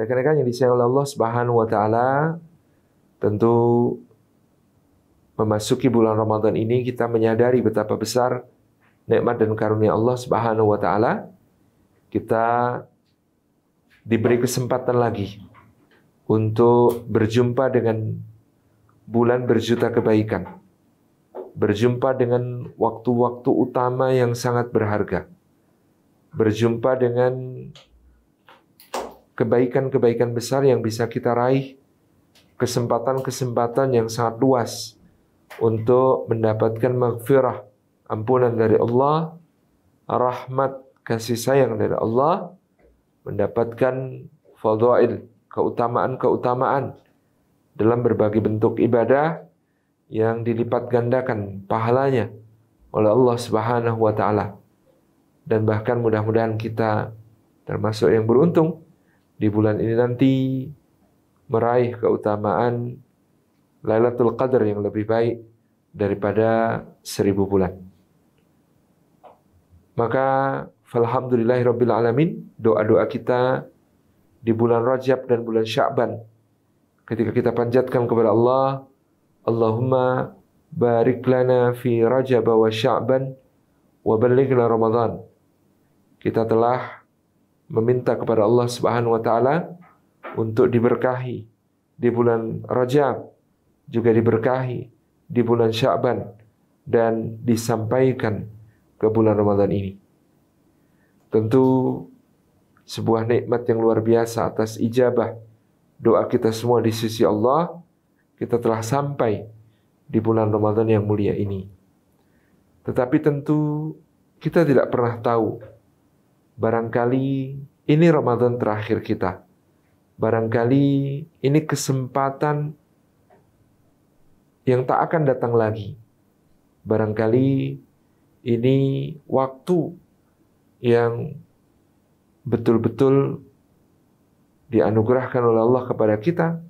Rekan-rekan yang disayang oleh Allah Subhanahu wa taala, tentu memasuki bulan Ramadan ini kita menyadari betapa besar nikmat dan karunia Allah Subhanahu wa taala. Kita diberi kesempatan lagi untuk berjumpa dengan bulan berjuta kebaikan. Berjumpa dengan waktu-waktu utama yang sangat berharga. Berjumpa dengan kebaikan-kebaikan besar yang bisa kita raih, kesempatan-kesempatan yang sangat luas untuk mendapatkan maghfirah, ampunan dari Allah, rahmat, kasih sayang dari Allah, mendapatkan fadhail, keutamaan-keutamaan dalam berbagai bentuk ibadah yang dilipat gandakan pahalanya oleh Allah Subhanahu wa taala. Dan bahkan mudah-mudahan kita termasuk yang beruntung di bulan ini nanti meraih keutamaan Lailatul Qadar yang lebih baik daripada seribu bulan. Maka falhamdulillahirabbil alamin, doa-doa kita di bulan Rajab dan bulan Sya'ban ketika kita panjatkan kepada Allah, Allahumma barik lana fi Rajab wa Sya'ban wa balighna Ramadan. Kita telah meminta kepada Allah Subhanahu wa taala untuk diberkahi di bulan Rajab, juga diberkahi di bulan Sya'ban dan disampaikan ke bulan Ramadan ini. Tentu sebuah nikmat yang luar biasa atas ijabah doa kita semua di sisi Allah. Kita telah sampai di bulan Ramadan yang mulia ini. Tetapi tentu kita tidak pernah tahu Barangkali ini Ramadan terakhir kita. Barangkali ini kesempatan yang tak akan datang lagi. Barangkali ini waktu yang betul-betul dianugerahkan oleh Allah kepada kita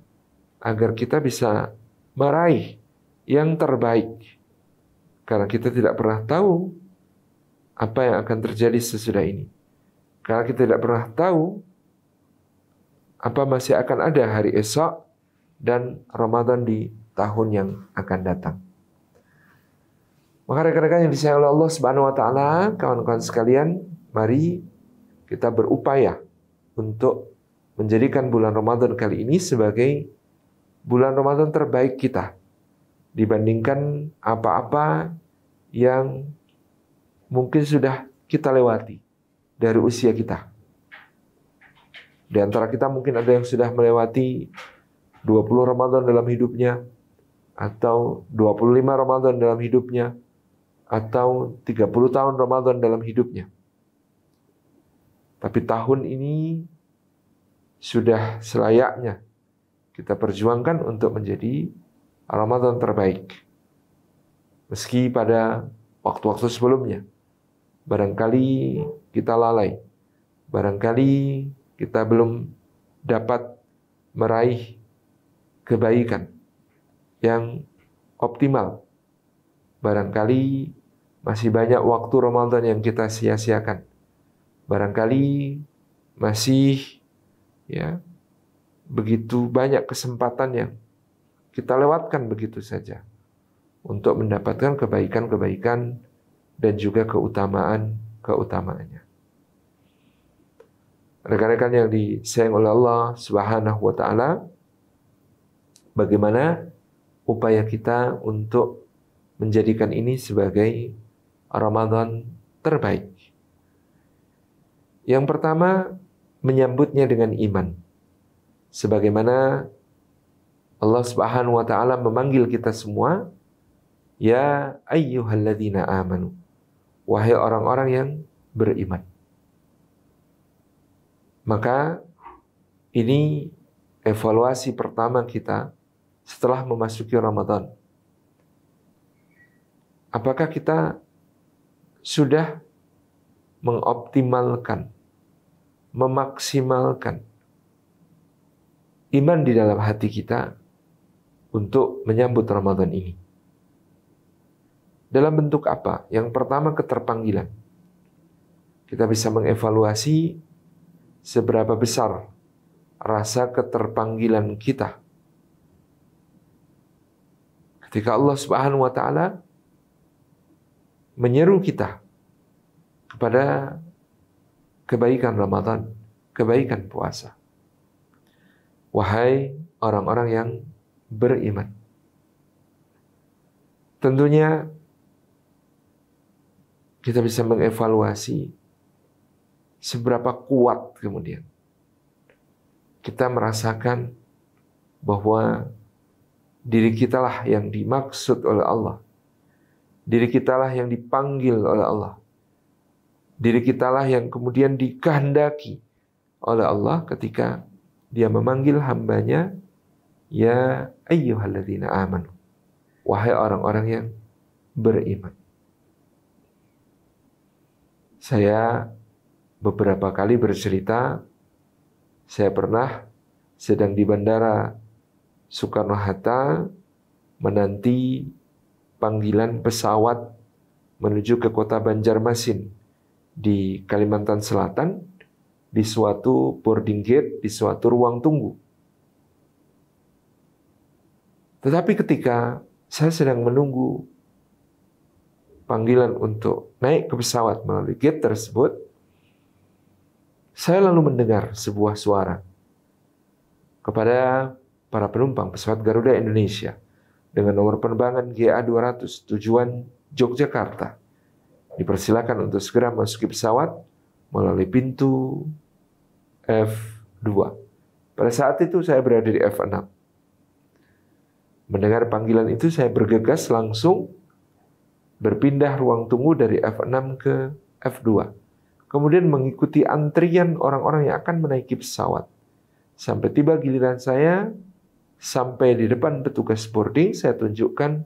agar kita bisa meraih yang terbaik. Karena kita tidak pernah tahu apa yang akan terjadi sesudah ini. Karena kita tidak pernah tahu apa masih akan ada hari esok dan Ramadan di tahun yang akan datang. Maka rekan-rekan yang disayang oleh Allah Subhanahu wa taala, kawan-kawan sekalian, mari kita berupaya untuk menjadikan bulan Ramadan kali ini sebagai bulan Ramadan terbaik kita dibandingkan apa-apa yang mungkin sudah kita lewati dari usia kita. Di antara kita mungkin ada yang sudah melewati 20 Ramadan dalam hidupnya, atau 25 Ramadan dalam hidupnya, atau 30 tahun Ramadan dalam hidupnya. Tapi tahun ini sudah selayaknya kita perjuangkan untuk menjadi Ramadan terbaik. Meski pada waktu-waktu sebelumnya barangkali kita lalai, barangkali kita belum dapat meraih kebaikan yang optimal. Barangkali masih banyak waktu Ramadan yang kita sia-siakan. Barangkali masih ya begitu banyak kesempatan yang kita lewatkan begitu saja untuk mendapatkan kebaikan-kebaikan dan juga keutamaan-keutamaannya. Rekan-rekan yang disayang oleh Allah Subhanahu wa taala, bagaimana upaya kita untuk menjadikan ini sebagai Ramadan terbaik? Yang pertama, menyambutnya dengan iman. Sebagaimana Allah Subhanahu wa taala memanggil kita semua, ya ayyuhalladzina amanu wahai orang-orang yang beriman. Maka ini evaluasi pertama kita setelah memasuki Ramadan. Apakah kita sudah mengoptimalkan, memaksimalkan iman di dalam hati kita untuk menyambut Ramadan ini? Dalam bentuk apa? Yang pertama keterpanggilan. Kita bisa mengevaluasi seberapa besar rasa keterpanggilan kita. Ketika Allah Subhanahu wa taala menyeru kita kepada kebaikan Ramadan, kebaikan puasa. Wahai orang-orang yang beriman. Tentunya kita bisa mengevaluasi seberapa kuat kemudian kita merasakan bahwa diri kitalah yang dimaksud oleh Allah. Diri kitalah yang dipanggil oleh Allah. Diri kitalah yang kemudian dikehendaki oleh Allah ketika dia memanggil hambanya, Ya ayyuhalladzina amanu. Wahai orang-orang yang beriman saya beberapa kali bercerita, saya pernah sedang di bandara Soekarno-Hatta menanti panggilan pesawat menuju ke kota Banjarmasin di Kalimantan Selatan di suatu boarding gate, di suatu ruang tunggu. Tetapi ketika saya sedang menunggu panggilan untuk naik ke pesawat melalui gate tersebut, saya lalu mendengar sebuah suara kepada para penumpang pesawat Garuda Indonesia dengan nomor penerbangan GA 200 tujuan Yogyakarta. Dipersilakan untuk segera masuki pesawat melalui pintu F2. Pada saat itu saya berada di F6. Mendengar panggilan itu saya bergegas langsung berpindah ruang tunggu dari F6 ke F2. Kemudian mengikuti antrian orang-orang yang akan menaiki pesawat. Sampai tiba giliran saya, sampai di depan petugas boarding, saya tunjukkan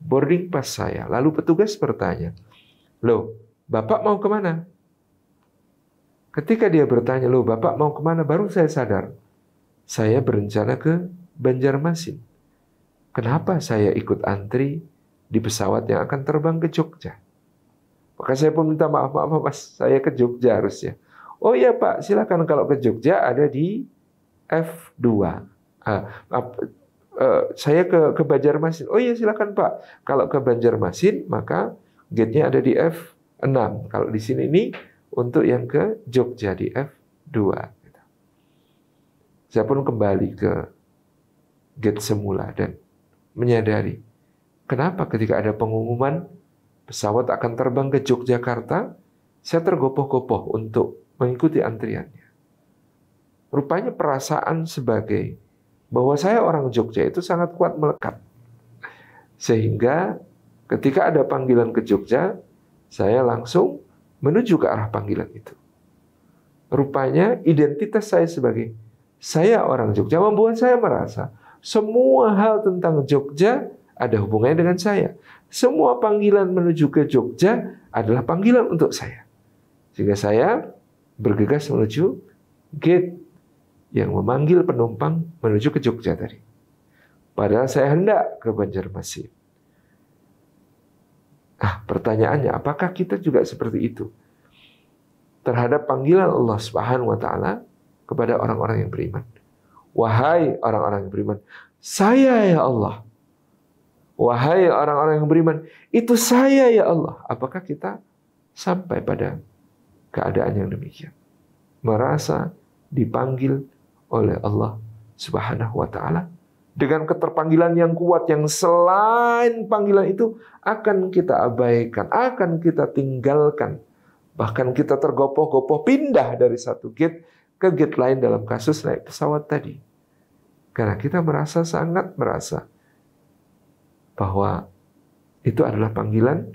boarding pass saya. Lalu petugas bertanya, Loh, Bapak mau kemana? Ketika dia bertanya, loh Bapak mau kemana? Baru saya sadar, saya berencana ke Banjarmasin. Kenapa saya ikut antri di pesawat yang akan terbang ke Jogja. Maka saya pun minta maaf, maaf mas, saya ke Jogja harusnya. Oh iya pak, silakan kalau ke Jogja ada di F2. Uh, uh, uh, saya ke, ke Banjarmasin. Oh iya silakan pak, kalau ke Banjarmasin maka gate-nya ada di F6. Kalau di sini ini untuk yang ke Jogja di F2. Saya pun kembali ke gate semula dan menyadari Kenapa ketika ada pengumuman pesawat akan terbang ke Yogyakarta, saya tergopoh-gopoh untuk mengikuti antriannya. Rupanya perasaan sebagai bahwa saya orang Jogja itu sangat kuat melekat. Sehingga ketika ada panggilan ke Jogja, saya langsung menuju ke arah panggilan itu. Rupanya identitas saya sebagai saya orang Jogja membuat saya merasa semua hal tentang Jogja ada hubungannya dengan saya. Semua panggilan menuju ke Jogja adalah panggilan untuk saya. Sehingga saya bergegas menuju gate yang memanggil penumpang menuju ke Jogja tadi. Padahal saya hendak ke Banjarmasin. Nah, pertanyaannya, apakah kita juga seperti itu? Terhadap panggilan Allah Subhanahu wa taala kepada orang-orang yang beriman. Wahai orang-orang yang beriman, saya ya Allah Wahai orang-orang yang beriman, itu saya ya Allah. Apakah kita sampai pada keadaan yang demikian? Merasa dipanggil oleh Allah Subhanahu wa taala dengan keterpanggilan yang kuat yang selain panggilan itu akan kita abaikan, akan kita tinggalkan. Bahkan kita tergopoh-gopoh pindah dari satu gate ke gate lain dalam kasus naik pesawat tadi. Karena kita merasa sangat merasa bahwa itu adalah panggilan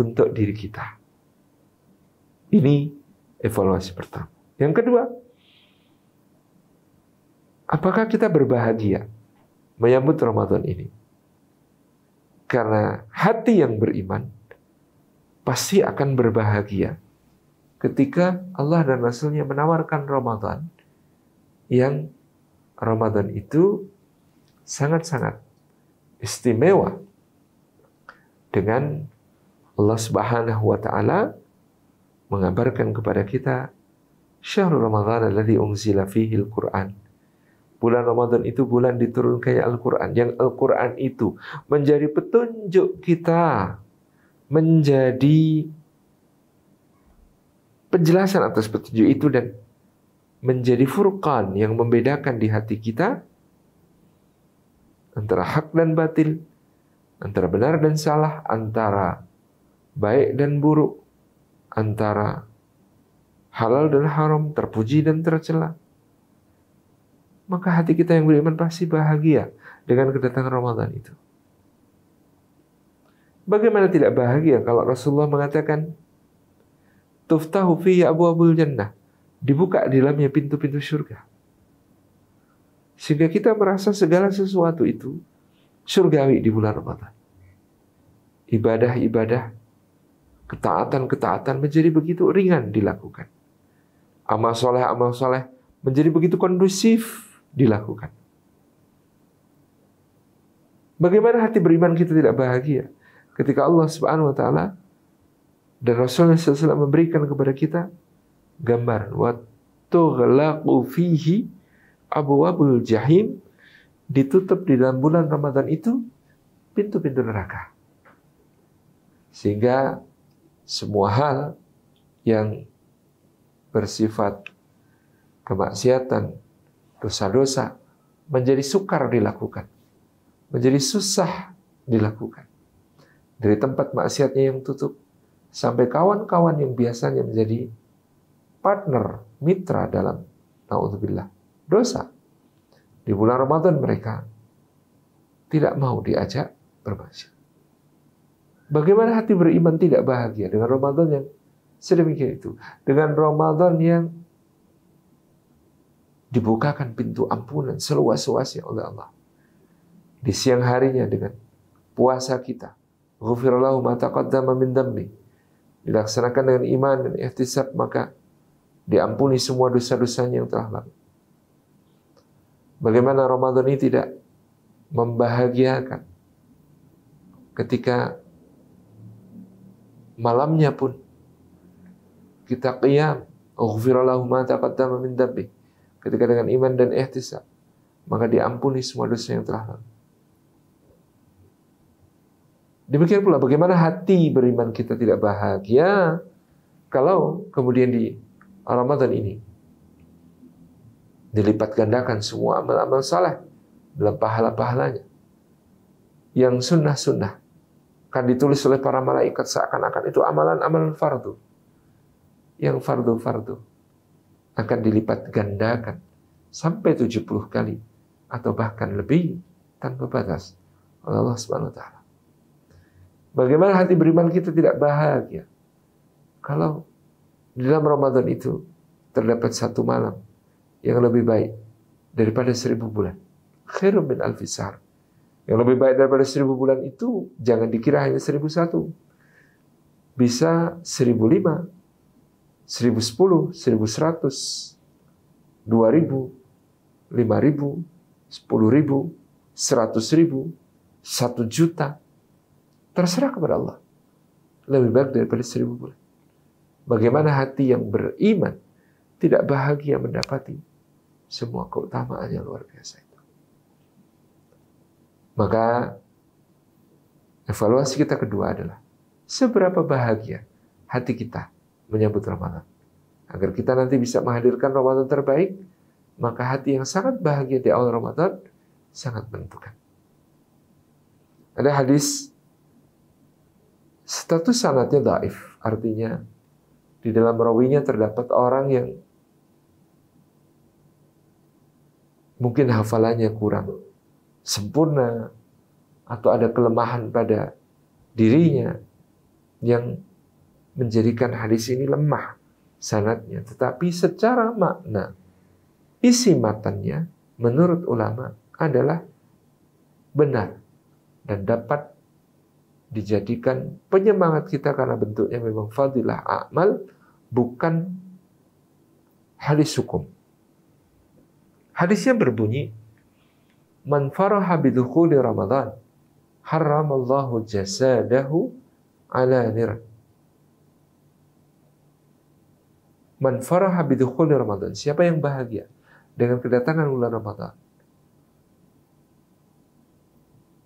untuk diri kita. Ini evaluasi pertama. Yang kedua, apakah kita berbahagia menyambut Ramadan ini? Karena hati yang beriman pasti akan berbahagia ketika Allah dan Rasulnya menawarkan Ramadan yang Ramadan itu sangat-sangat istimewa dengan Allah Subhanahu wa taala mengabarkan kepada kita syahrul ramadhan alladzi unzila fihi al-Qur'an. Bulan Ramadan itu bulan diturunkannya Al-Qur'an. Yang Al-Qur'an itu menjadi petunjuk kita menjadi penjelasan atas petunjuk itu dan menjadi furqan yang membedakan di hati kita antara hak dan batil, antara benar dan salah, antara baik dan buruk, antara halal dan haram, terpuji dan tercela. Maka hati kita yang beriman pasti bahagia dengan kedatangan Ramadan itu. Bagaimana tidak bahagia kalau Rasulullah mengatakan tuftahu fiyya abwaabul jannah. Dibuka di dalamnya pintu-pintu surga. Sehingga kita merasa segala sesuatu itu surgawi di bulan Ramadan. Ibadah-ibadah, ketaatan-ketaatan menjadi begitu ringan dilakukan. Amal soleh, amal soleh menjadi begitu kondusif dilakukan. Bagaimana hati beriman kita tidak bahagia ketika Allah Subhanahu wa taala dan Rasulullah SAW memberikan kepada kita gambaran wa tughlaqu fihi Abu Wabul jahim ditutup di dalam bulan Ramadan itu pintu-pintu neraka. Sehingga semua hal yang bersifat kemaksiatan, dosa-dosa menjadi sukar dilakukan. Menjadi susah dilakukan. Dari tempat maksiatnya yang tutup sampai kawan-kawan yang biasanya menjadi partner, mitra dalam naudzubillah dosa. Di bulan Ramadan mereka tidak mau diajak bermaksiat. Bagaimana hati beriman tidak bahagia dengan Ramadan yang sedemikian itu? Dengan Ramadan yang dibukakan pintu ampunan seluas-luasnya oleh Allah. Di siang harinya dengan puasa kita. Ghufirallahu ma taqaddama min dambi. Dilaksanakan dengan iman dan ihtisab maka diampuni semua dosa-dosanya yang telah lalu. Bagaimana Ramadan ini tidak membahagiakan ketika malamnya pun kita qiyam Ughfirallahu ma taqaddama min dhanbi. Ketika dengan iman dan ihtisab, maka diampuni semua dosa yang telah lalu. Demikian pula bagaimana hati beriman kita tidak bahagia kalau kemudian di Ramadan ini dilipat gandakan semua amal-amal saleh dalam pahala-pahalanya. Yang sunnah-sunnah akan ditulis oleh para malaikat seakan-akan itu amalan-amalan fardu. Yang fardu-fardu akan dilipat gandakan sampai 70 kali atau bahkan lebih tanpa batas oleh Allah Subhanahu wa taala. Bagaimana hati beriman kita tidak bahagia kalau di dalam Ramadan itu terdapat satu malam yang lebih baik daripada seribu bulan. Khairun min alfisar. Yang lebih baik daripada seribu bulan itu jangan dikira hanya seribu satu. Bisa seribu lima, seribu sepuluh, seribu seratus, dua ribu, lima ribu, sepuluh ribu, seratus ribu, satu juta. Terserah kepada Allah. Lebih baik daripada seribu bulan. Bagaimana hati yang beriman tidak bahagia mendapati semua keutamaan yang luar biasa itu. Maka evaluasi kita kedua adalah seberapa bahagia hati kita menyambut Ramadan. Agar kita nanti bisa menghadirkan Ramadan terbaik, maka hati yang sangat bahagia di awal Ramadan sangat menentukan. Ada hadis status sanatnya daif, artinya di dalam rawinya terdapat orang yang mungkin hafalannya kurang sempurna atau ada kelemahan pada dirinya yang menjadikan hadis ini lemah sanatnya. Tetapi secara makna, isi matanya menurut ulama adalah benar dan dapat dijadikan penyemangat kita karena bentuknya memang fadilah amal bukan hadis hukum. Hadisnya berbunyi, "Man faraha bidukuli Ramadan, haramallahu jasadahu ala nir." Man faraha bidukuli Ramadan, siapa yang bahagia dengan kedatangan bulan Ramadan,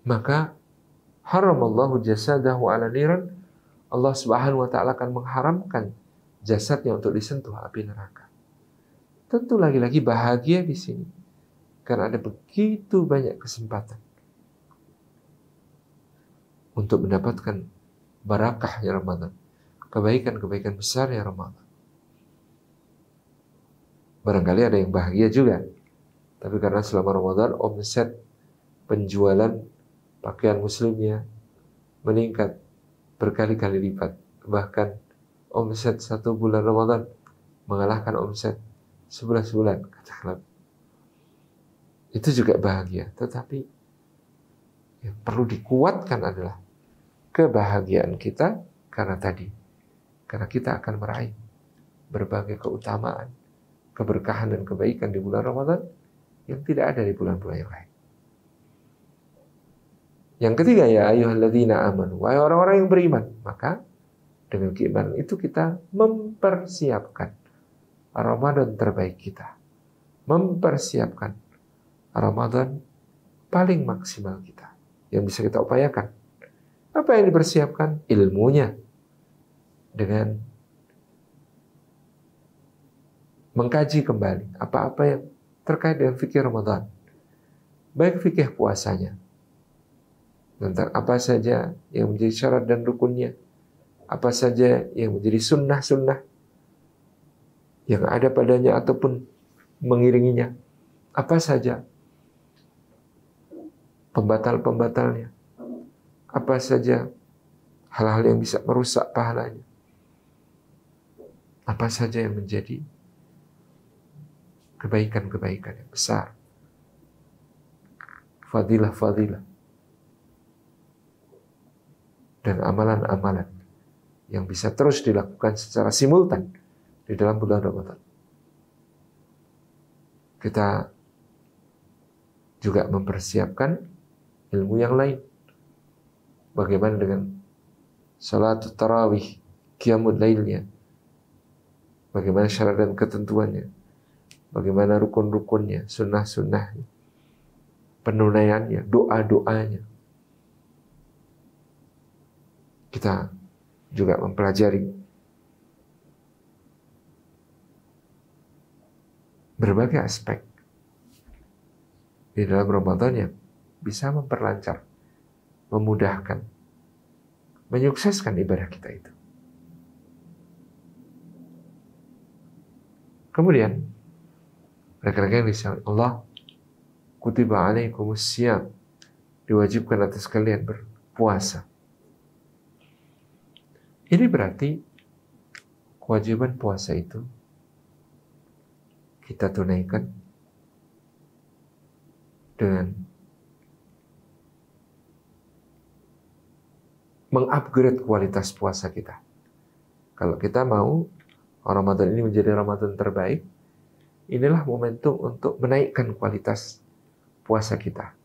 maka haramallahu jasadahu ala niran Allah Subhanahu wa taala akan mengharamkan jasadnya untuk disentuh api neraka. Tentu lagi-lagi bahagia di sini. Karena ada begitu banyak kesempatan untuk mendapatkan barakah ya Ramadan. Kebaikan-kebaikan besar ya Ramadan. Barangkali ada yang bahagia juga. Tapi karena selama Ramadan omset penjualan pakaian muslimnya meningkat berkali-kali lipat. Bahkan omset satu bulan Ramadan mengalahkan omset 11 bulan katakanlah itu juga bahagia tetapi yang perlu dikuatkan adalah kebahagiaan kita karena tadi karena kita akan meraih berbagai keutamaan keberkahan dan kebaikan di bulan Ramadan yang tidak ada di bulan-bulan yang lain. Yang ketiga ya ayyuhalladzina amanu wahai orang-orang yang beriman maka dengan keimanan itu kita mempersiapkan Ramadan terbaik kita. Mempersiapkan Ramadan paling maksimal kita. Yang bisa kita upayakan. Apa yang dipersiapkan? Ilmunya. Dengan mengkaji kembali apa-apa yang terkait dengan fikir Ramadan. Baik fikih puasanya, tentang apa saja yang menjadi syarat dan rukunnya, apa saja yang menjadi sunnah-sunnah yang ada padanya ataupun mengiringinya. Apa saja pembatal-pembatalnya. Apa saja hal-hal yang bisa merusak pahalanya. Apa saja yang menjadi kebaikan-kebaikan yang besar. Fadilah-fadilah. Dan amalan-amalan yang bisa terus dilakukan secara simultan di dalam bulan Ramadan. Kita juga mempersiapkan ilmu yang lain. Bagaimana dengan salat tarawih, kiamat lainnya, bagaimana syarat dan ketentuannya, bagaimana rukun-rukunnya, sunnah-sunnahnya, penunaiannya, doa-doanya. Kita juga mempelajari berbagai aspek di dalam Ramadan yang bisa memperlancar, memudahkan, menyukseskan ibadah kita itu. Kemudian, rekan-rekan yang disayang Allah, kutiba alaikumus siyam, diwajibkan atas kalian berpuasa. Ini berarti kewajiban puasa itu kita tunaikan dengan mengupgrade kualitas puasa kita. Kalau kita mau Ramadan ini menjadi Ramadan terbaik, inilah momentum untuk menaikkan kualitas puasa kita.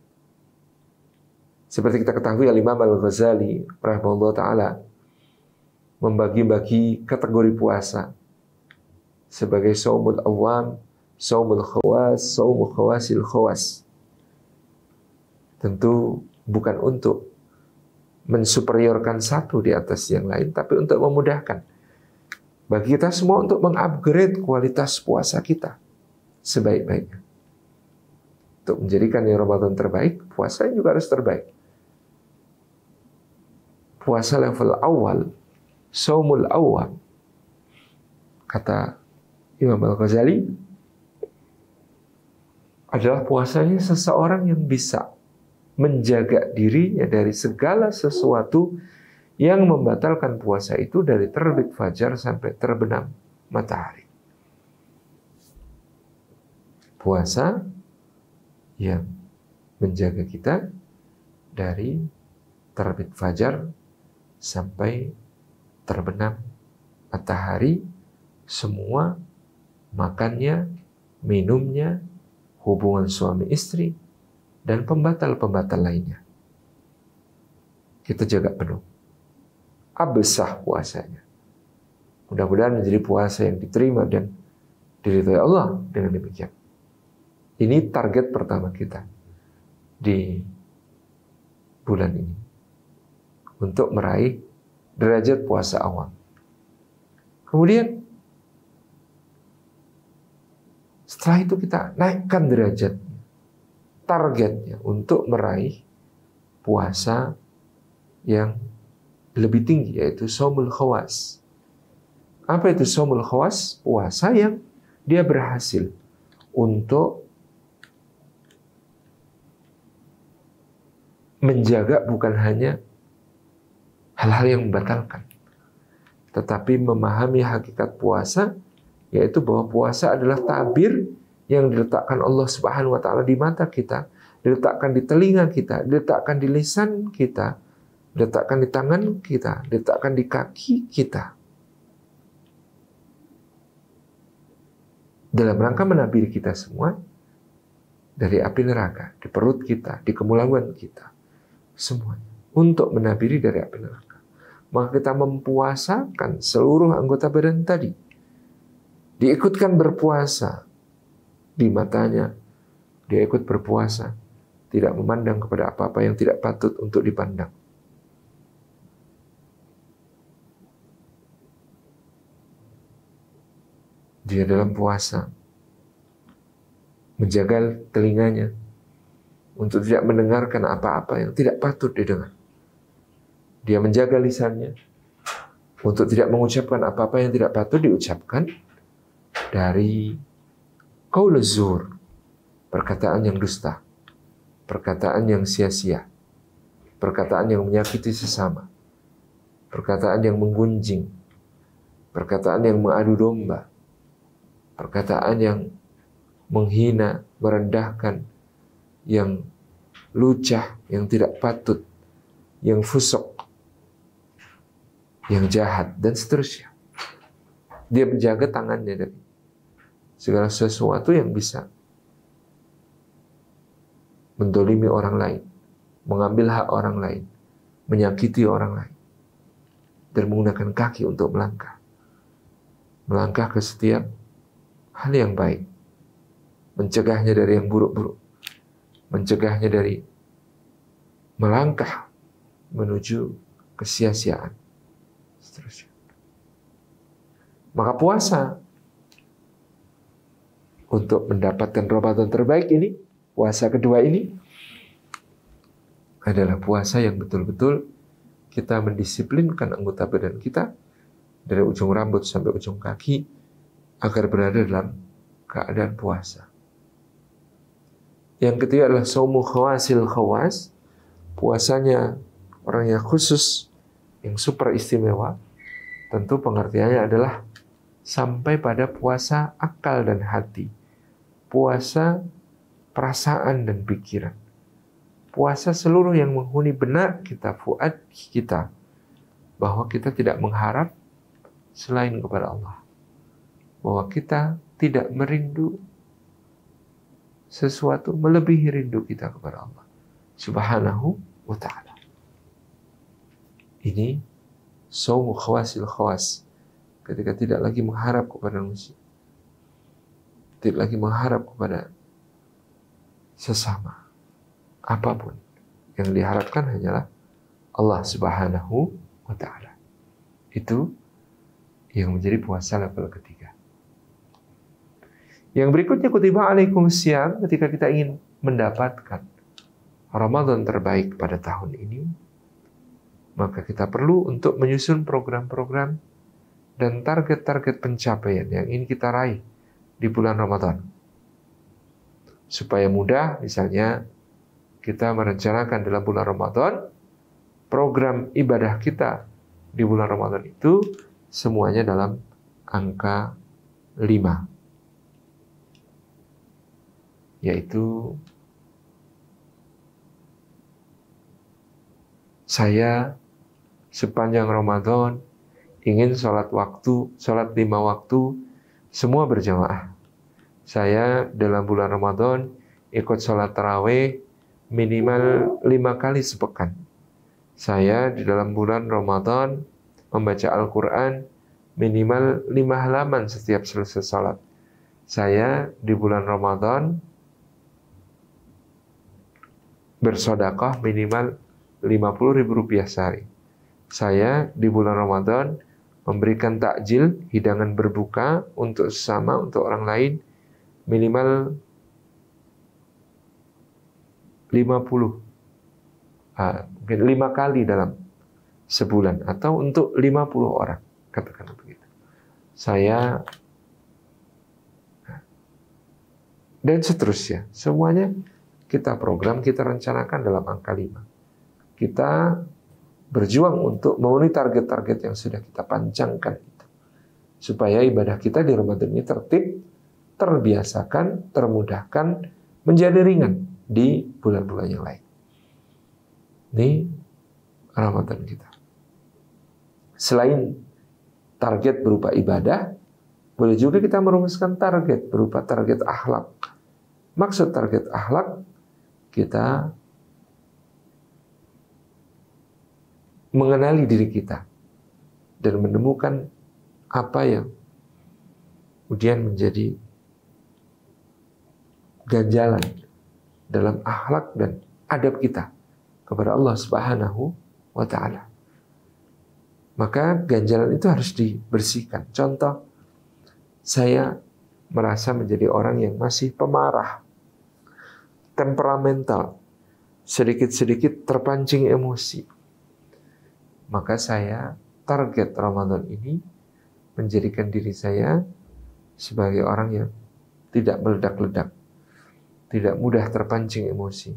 Seperti kita ketahui Al-Imam Al-Ghazali rahimahullah taala membagi-bagi kategori puasa sebagai saumul awam saumul khawas, saumul khawasil khawas. Tentu bukan untuk mensuperiorkan satu di atas yang lain, tapi untuk memudahkan bagi kita semua untuk mengupgrade kualitas puasa kita sebaik-baiknya. Untuk menjadikan yang Ramadan terbaik, puasa juga harus terbaik. Puasa level awal, saumul awal, kata Imam Al-Ghazali, adalah puasanya seseorang yang bisa menjaga dirinya dari segala sesuatu yang membatalkan puasa itu dari terbit fajar sampai terbenam matahari. Puasa yang menjaga kita dari terbit fajar sampai terbenam matahari, semua makannya, minumnya, hubungan suami istri, dan pembatal-pembatal lainnya. Kita jaga penuh. Abesah puasanya. Mudah-mudahan menjadi puasa yang diterima dan diridhoi Allah dengan demikian. Ini target pertama kita di bulan ini untuk meraih derajat puasa awal. Kemudian Setelah itu kita naikkan derajatnya, targetnya untuk meraih puasa yang lebih tinggi yaitu somul khawas. Apa itu somul khawas? Puasa yang dia berhasil untuk menjaga bukan hanya hal-hal yang membatalkan, tetapi memahami hakikat puasa yaitu bahwa puasa adalah tabir yang diletakkan Allah Subhanahu wa taala di mata kita, diletakkan di telinga kita, diletakkan di lisan kita, diletakkan di tangan kita, diletakkan di kaki kita. Dalam rangka menabiri kita semua dari api neraka, di perut kita, di kemulauan kita, semuanya untuk menabiri dari api neraka. Maka kita mempuasakan seluruh anggota badan tadi diikutkan berpuasa. Di matanya, dia ikut berpuasa. Tidak memandang kepada apa-apa yang tidak patut untuk dipandang. Dia dalam puasa. Menjaga telinganya. Untuk tidak mendengarkan apa-apa yang tidak patut didengar. Dia menjaga lisannya. Untuk tidak mengucapkan apa-apa yang tidak patut diucapkan dari lezur perkataan yang dusta, perkataan yang sia-sia, perkataan yang menyakiti sesama, perkataan yang menggunjing, perkataan yang mengadu domba, perkataan yang menghina, merendahkan, yang lucah, yang tidak patut, yang fusuk, yang jahat, dan seterusnya. Dia menjaga tangannya dari segala sesuatu yang bisa mendolimi orang lain, mengambil hak orang lain, menyakiti orang lain, dan menggunakan kaki untuk melangkah. Melangkah ke setiap hal yang baik, mencegahnya dari yang buruk-buruk, mencegahnya dari melangkah menuju kesia-siaan. Seterusnya. Maka puasa untuk mendapatkan ramadan terbaik ini, puasa kedua ini adalah puasa yang betul-betul kita mendisiplinkan anggota badan kita dari ujung rambut sampai ujung kaki agar berada dalam keadaan puasa. Yang ketiga adalah saumu khawasil khawas, puasanya orang yang khusus, yang super istimewa. Tentu pengertiannya adalah sampai pada puasa akal dan hati puasa perasaan dan pikiran. Puasa seluruh yang menghuni benak kita, fuad kita. Bahwa kita tidak mengharap selain kepada Allah. Bahwa kita tidak merindu sesuatu melebihi rindu kita kepada Allah. Subhanahu wa ta'ala. Ini Sawmu khawasil khawas. Ketika tidak lagi mengharap kepada manusia tidak lagi mengharap kepada sesama. Apapun yang diharapkan hanyalah Allah Subhanahu wa taala. Itu yang menjadi puasa level ketiga. Yang berikutnya kutiba alaikum siang ketika kita ingin mendapatkan Ramadan terbaik pada tahun ini, maka kita perlu untuk menyusun program-program dan target-target pencapaian yang ingin kita raih di bulan Ramadan. Supaya mudah, misalnya kita merencanakan dalam bulan Ramadan program ibadah kita di bulan Ramadan itu semuanya dalam angka 5 yaitu saya sepanjang Ramadan ingin sholat waktu, sholat lima waktu, semua berjamaah. Saya dalam bulan Ramadan ikut sholat taraweh minimal lima kali sepekan. Saya di dalam bulan Ramadan membaca Al-Quran minimal lima halaman setiap selesai sholat. Saya di bulan Ramadan bersodakoh minimal lima puluh ribu rupiah sehari. Saya di bulan Ramadan memberikan takjil, hidangan berbuka untuk sesama, untuk orang lain, minimal 50 ah, mungkin lima kali dalam sebulan atau untuk 50 orang katakan begitu saya ah, dan seterusnya semuanya kita program kita rencanakan dalam angka 5 kita berjuang untuk memenuhi target-target yang sudah kita panjangkan supaya ibadah kita di rumah ini tertib terbiasakan, termudahkan, menjadi ringan di bulan-bulan yang lain. Ini Ramadan kita. Selain target berupa ibadah, boleh juga kita merumuskan target berupa target akhlak. Maksud target akhlak kita mengenali diri kita dan menemukan apa yang kemudian menjadi ganjalan dalam akhlak dan adab kita kepada Allah Subhanahu wa taala. Maka ganjalan itu harus dibersihkan. Contoh saya merasa menjadi orang yang masih pemarah, temperamental, sedikit-sedikit terpancing emosi. Maka saya target Ramadan ini menjadikan diri saya sebagai orang yang tidak meledak-ledak, tidak mudah terpancing emosi,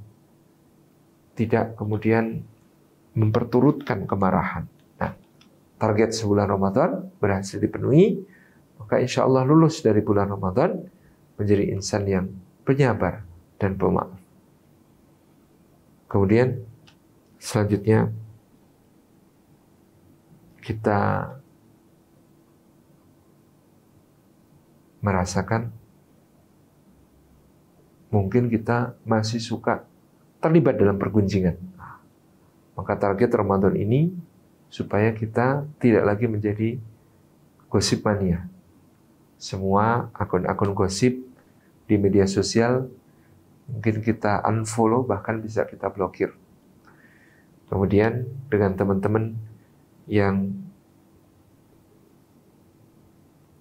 tidak kemudian memperturutkan kemarahan. Nah, target sebulan Ramadan berhasil dipenuhi, maka insya Allah lulus dari bulan Ramadan menjadi insan yang penyabar dan pemaaf. Kemudian selanjutnya kita merasakan mungkin kita masih suka terlibat dalam pergunjingan Maka target Ramadan ini supaya kita tidak lagi menjadi gosip mania. Semua akun-akun gosip di media sosial mungkin kita unfollow bahkan bisa kita blokir. Kemudian dengan teman-teman yang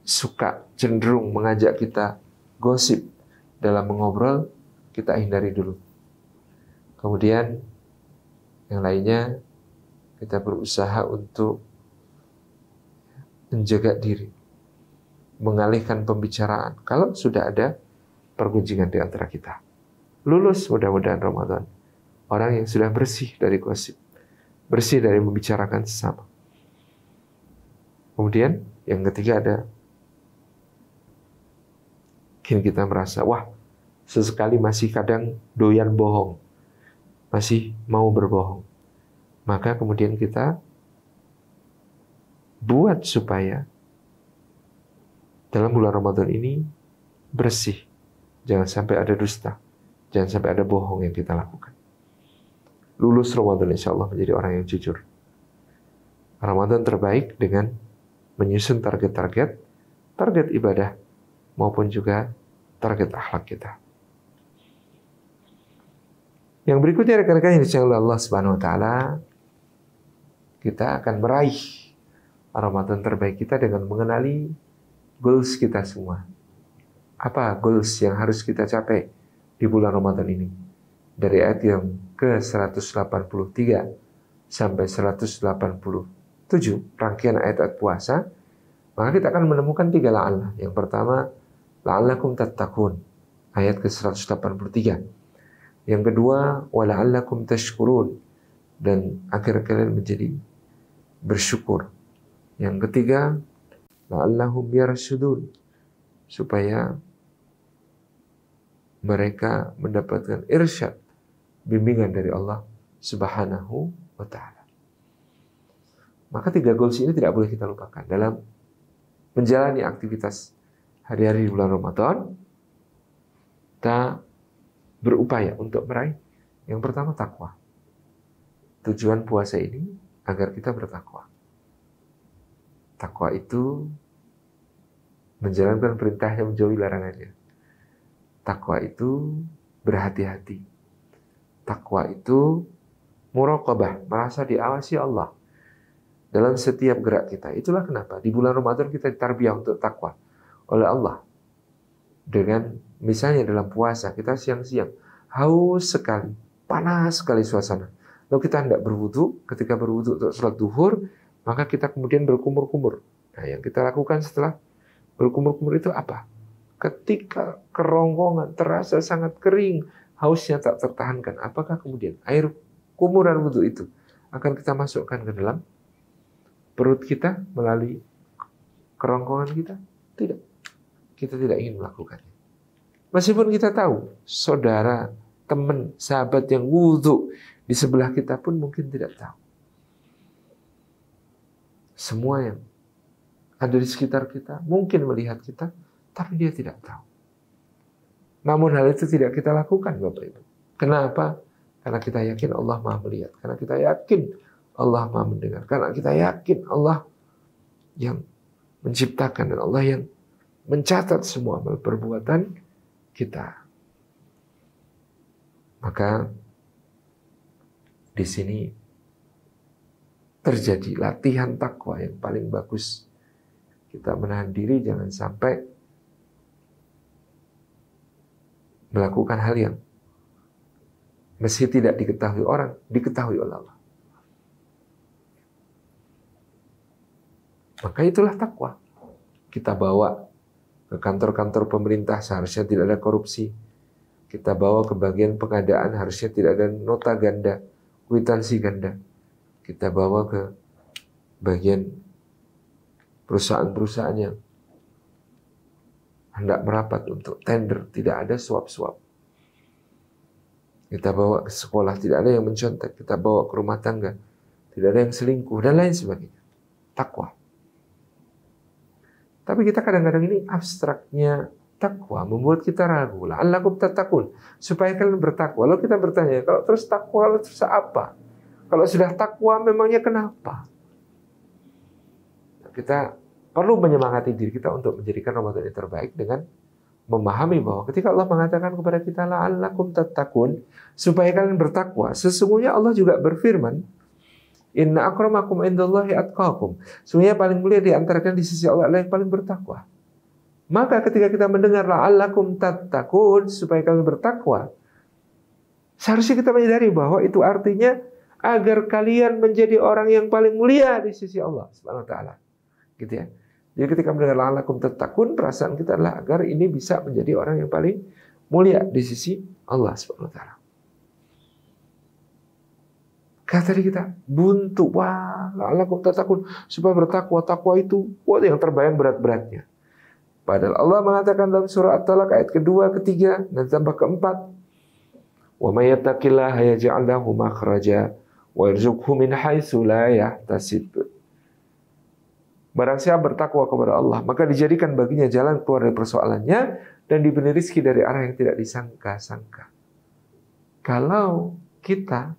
suka cenderung mengajak kita gosip dalam mengobrol kita hindari dulu. Kemudian yang lainnya kita berusaha untuk menjaga diri, mengalihkan pembicaraan. Kalau sudah ada pergunjingan di antara kita. Lulus mudah-mudahan Ramadan. Orang yang sudah bersih dari gosip. Bersih dari membicarakan sesama. Kemudian yang ketiga ada Mungkin kita merasa, wah, sesekali masih kadang doyan bohong, masih mau berbohong. Maka kemudian kita buat supaya dalam bulan Ramadan ini bersih. Jangan sampai ada dusta. Jangan sampai ada bohong yang kita lakukan. Lulus Ramadan insya Allah menjadi orang yang jujur. Ramadan terbaik dengan menyusun target-target, target ibadah, maupun juga target akhlak kita. Yang berikutnya rekan-rekan yang oleh Allah Subhanahu wa taala, kita akan meraih Ramadan terbaik kita dengan mengenali goals kita semua. Apa goals yang harus kita capai di bulan Ramadan ini? Dari ayat yang ke-183 sampai 187 rangkaian ayat-ayat puasa, maka kita akan menemukan tiga la'allah. Yang pertama, la'allakum tattaqun ayat ke-183 yang kedua wala'allakum tashkurun dan akhir kalian menjadi bersyukur yang ketiga la'allahum yarsudun supaya mereka mendapatkan irsyad bimbingan dari Allah Subhanahu wa taala. Maka tiga goals ini tidak boleh kita lupakan dalam menjalani aktivitas hari-hari di bulan Ramadan, kita berupaya untuk meraih yang pertama takwa. Tujuan puasa ini agar kita bertakwa. Takwa itu menjalankan perintah yang menjauhi larangannya. Takwa itu berhati-hati. Takwa itu muraqabah, merasa diawasi Allah dalam setiap gerak kita. Itulah kenapa di bulan Ramadan kita ditarbiyah untuk takwa oleh Allah. Dengan misalnya dalam puasa kita siang-siang haus sekali, panas sekali suasana. Lalu kita tidak berwudhu ketika berwudhu untuk sholat duhur, maka kita kemudian berkumur-kumur. Nah, yang kita lakukan setelah berkumur-kumur itu apa? Ketika kerongkongan terasa sangat kering, hausnya tak tertahankan, apakah kemudian air kumuran wudhu itu akan kita masukkan ke dalam perut kita melalui kerongkongan kita? Tidak kita tidak ingin melakukannya. Meskipun kita tahu saudara, teman, sahabat yang wudhu di sebelah kita pun mungkin tidak tahu. Semua yang ada di sekitar kita mungkin melihat kita, tapi dia tidak tahu. Namun hal itu tidak kita lakukan Bapak Ibu. Kenapa? Karena kita yakin Allah maha melihat. Karena kita yakin Allah maha mendengar. Karena kita yakin Allah yang menciptakan dan Allah yang mencatat semua amal perbuatan kita. Maka di sini terjadi latihan takwa yang paling bagus. Kita menahan diri jangan sampai melakukan hal yang meski tidak diketahui orang, diketahui oleh Allah. Maka itulah takwa. Kita bawa ke kantor-kantor pemerintah seharusnya tidak ada korupsi. Kita bawa ke bagian pengadaan harusnya tidak ada nota ganda, kwitansi ganda. Kita bawa ke bagian perusahaan-perusahaan yang hendak merapat untuk tender, tidak ada suap-suap. Kita bawa ke sekolah, tidak ada yang mencontek. Kita bawa ke rumah tangga, tidak ada yang selingkuh, dan lain sebagainya. Takwa. Tapi kita kadang-kadang ini abstraknya takwa membuat kita ragu. lah. La'allakum tatakun. Supaya kalian bertakwa. Lalu kita bertanya, kalau terus takwa, lalu terus apa? Kalau sudah takwa, memangnya kenapa? Nah, kita perlu menyemangati diri kita untuk menjadikan Ramadan yang terbaik dengan memahami bahwa ketika Allah mengatakan kepada kita la'allakum tattaqun supaya kalian bertakwa, sesungguhnya Allah juga berfirman Inna akramakum indallahi atqakum. Semuanya paling mulia diantarkan di sisi Allah adalah yang paling bertakwa. Maka ketika kita mendengar la'allakum tattaqun supaya kalian bertakwa, seharusnya kita menyadari bahwa itu artinya agar kalian menjadi orang yang paling mulia di sisi Allah Subhanahu wa taala. Gitu ya. Jadi ketika mendengar la'allakum tattaqun, perasaan kita adalah agar ini bisa menjadi orang yang paling mulia di sisi Allah Subhanahu wa taala. Kata tadi kita buntu, wah, Allah la'alakum takut. supaya bertakwa. Takwa itu wah yang terbayang berat-beratnya. Padahal Allah mengatakan dalam surah At-Talaq ayat kedua, ketiga, dan tambah keempat, wa may yaj'al lahu wa yarzuqhu min haitsu la Barang siapa bertakwa kepada Allah, maka dijadikan baginya jalan keluar dari persoalannya dan diberi rezeki dari arah yang tidak disangka-sangka. Kalau kita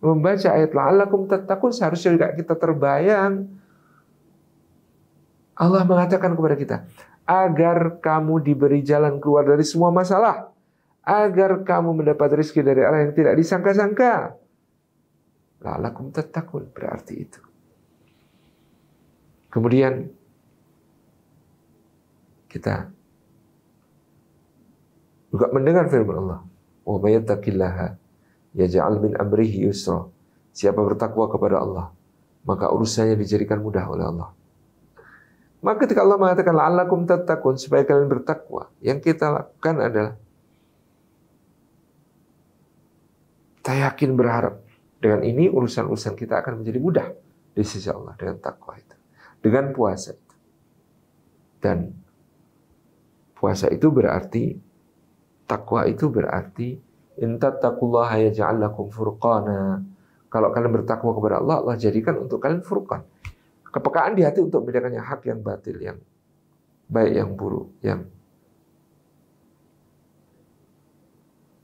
membaca ayat la'allakum tattaqun seharusnya juga kita terbayang Allah mengatakan kepada kita agar kamu diberi jalan keluar dari semua masalah agar kamu mendapat rezeki dari Allah yang tidak disangka-sangka la'allakum tattaqun berarti itu kemudian kita juga mendengar firman Allah wa Yaj'al min amrihi yusra. Siapa bertakwa kepada Allah, maka urusannya dijadikan mudah oleh Allah. Maka ketika Allah mengatakan la'allakum tattaqun supaya kalian bertakwa, yang kita lakukan adalah kita yakin berharap dengan ini urusan-urusan kita akan menjadi mudah di sisi Allah dengan takwa itu, dengan puasa itu. Dan puasa itu berarti takwa itu berarti intattaqullaha yaj'al lakum furqana. Kalau kalian bertakwa kepada Allah, Allah jadikan untuk kalian furqan. Kepekaan di hati untuk membedakan yang hak yang batil, yang baik yang buruk, yang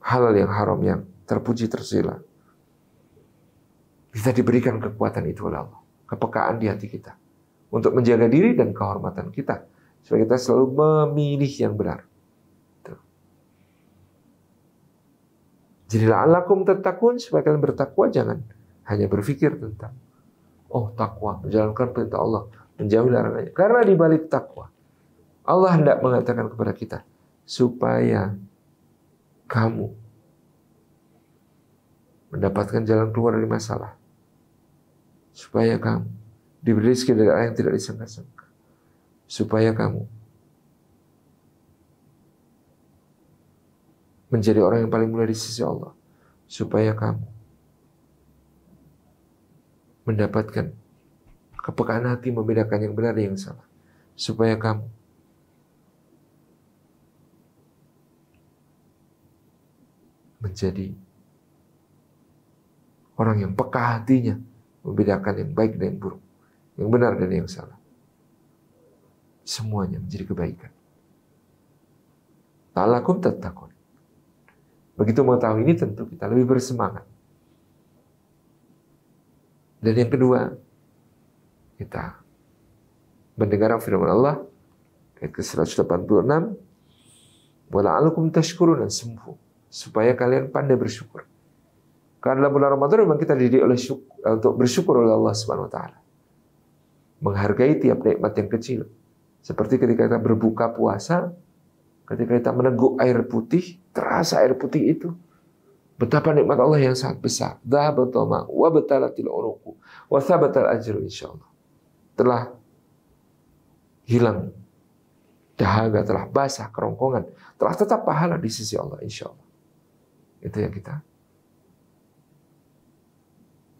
halal yang haram yang terpuji tersila. Kita diberikan kekuatan itu oleh Allah, kepekaan di hati kita untuk menjaga diri dan kehormatan kita supaya kita selalu memilih yang benar. Jadi la'alakum tertakun supaya kalian bertakwa jangan hanya berpikir tentang oh takwa menjalankan perintah Allah menjauhi larangannya karena di balik takwa Allah hendak mengatakan kepada kita supaya kamu mendapatkan jalan keluar dari masalah supaya kamu diberi rezeki dari Allah yang tidak disangka-sangka supaya kamu menjadi orang yang paling mulia di sisi Allah supaya kamu mendapatkan kepekaan hati membedakan yang benar dan yang salah supaya kamu menjadi orang yang peka hatinya membedakan yang baik dan yang buruk yang benar dan yang salah semuanya menjadi kebaikan ta'alakum tattaqun Begitu mengetahui ini tentu kita lebih bersemangat. Dan yang kedua, kita mendengar firman Allah ayat ke-186 wala'alukum tashkurun dan sembuh supaya kalian pandai bersyukur. Karena dalam bulan Ramadan memang kita dididik oleh syukur, eh, untuk bersyukur oleh Allah Subhanahu wa taala. Menghargai tiap nikmat yang kecil. Seperti ketika kita berbuka puasa, ketika kita meneguk air putih, terasa air putih itu. Betapa nikmat Allah yang sangat besar. Dah Dhabatoma wa batalatil uruku wa thabatal insya Allah Telah hilang dahaga, telah basah kerongkongan, telah tetap pahala di sisi Allah insya Allah. Itu yang kita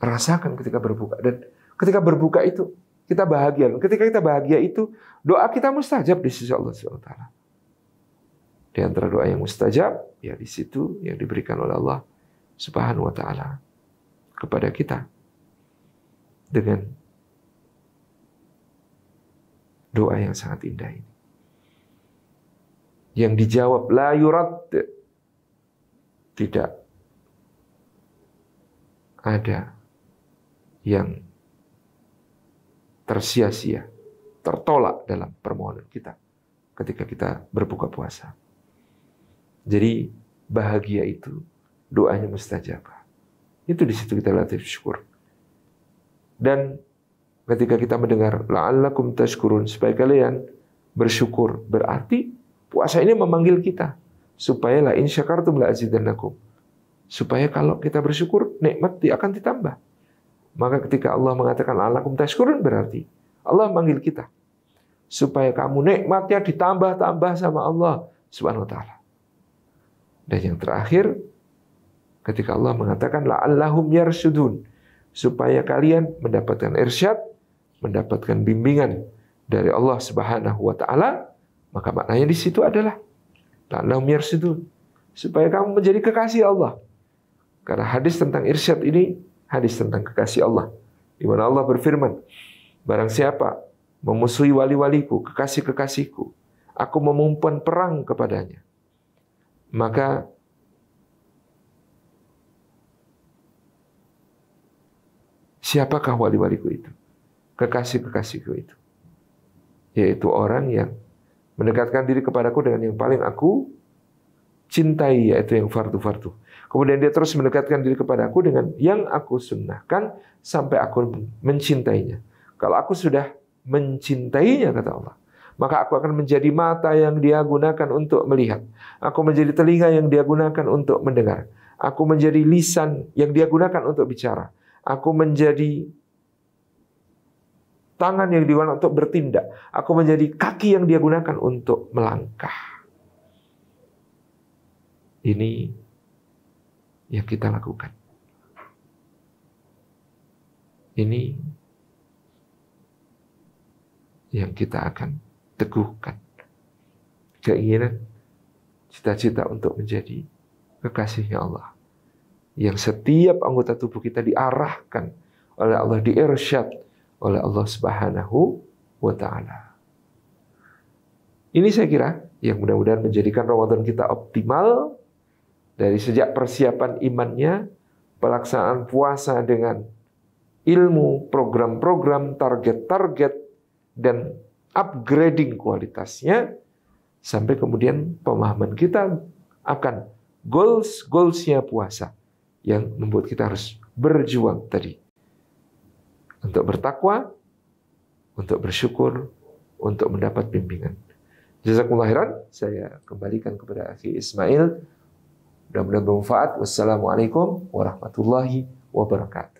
rasakan ketika berbuka dan ketika berbuka itu kita bahagia. Ketika kita bahagia itu doa kita mustajab di sisi Allah Subhanahu wa taala. Di antara doa yang mustajab, ya di situ yang diberikan oleh Allah Subhanahu wa taala kepada kita dengan doa yang sangat indah ini. Yang dijawab la yurad tidak ada yang tersia-sia, tertolak dalam permohonan kita ketika kita berbuka puasa. Jadi bahagia itu doanya mustajabah. Itu di situ kita latih syukur. Dan ketika kita mendengar la la'allakum tashkurun supaya kalian bersyukur berarti puasa ini memanggil kita supaya la in syakartum la azidannakum. Supaya kalau kita bersyukur nikmat dia akan ditambah. Maka ketika Allah mengatakan la'allakum tashkurun berarti Allah memanggil kita supaya kamu nikmatnya ditambah-tambah sama Allah Subhanahu wa taala. Dan yang terakhir, ketika Allah mengatakan, La'allahum yarsudun. Supaya kalian mendapatkan irsyad, mendapatkan bimbingan dari Allah Subhanahu wa taala, maka maknanya di situ adalah la'allahum yarsudun. Supaya kamu menjadi kekasih Allah. Karena hadis tentang irsyad ini hadis tentang kekasih Allah. Di mana Allah berfirman, barang siapa memusuhi wali-waliku, kekasih-kekasihku, aku memumpun perang kepadanya maka siapakah wali-waliku itu? Kekasih-kekasihku itu. Yaitu orang yang mendekatkan diri kepadaku dengan yang paling aku cintai, yaitu yang fardu-fardu. Kemudian dia terus mendekatkan diri kepadaku dengan yang aku sunnahkan sampai aku mencintainya. Kalau aku sudah mencintainya, kata Allah, maka aku akan menjadi mata yang dia gunakan untuk melihat. Aku menjadi telinga yang dia gunakan untuk mendengar. Aku menjadi lisan yang dia gunakan untuk bicara. Aku menjadi tangan yang digunakan untuk bertindak. Aku menjadi kaki yang dia gunakan untuk melangkah. Ini yang kita lakukan. Ini yang kita akan teguhkan keinginan cita-cita untuk menjadi kekasihnya Allah. Yang setiap anggota tubuh kita diarahkan oleh Allah, diirsyad oleh Allah Subhanahu wa Ta'ala. Ini saya kira yang mudah-mudahan menjadikan Ramadan kita optimal dari sejak persiapan imannya, pelaksanaan puasa dengan ilmu, program-program, target-target, dan upgrading kualitasnya sampai kemudian pemahaman kita akan goals goalsnya puasa yang membuat kita harus berjuang tadi untuk bertakwa, untuk bersyukur, untuk mendapat bimbingan. Jazakumullah khairan. Saya kembalikan kepada Aki Ismail. Mudah-mudahan bermanfaat. Wassalamualaikum warahmatullahi wabarakatuh.